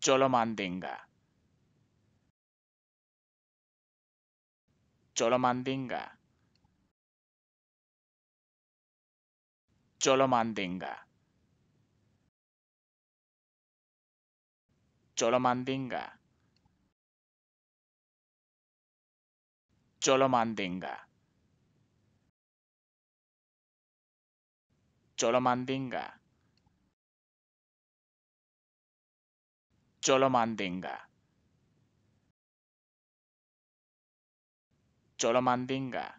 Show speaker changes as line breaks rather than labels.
Cholomandinga. lo mandinga. Yo lo mandinga. Yo mandinga. mandinga. mandinga. mandinga. Cholomandinga, lo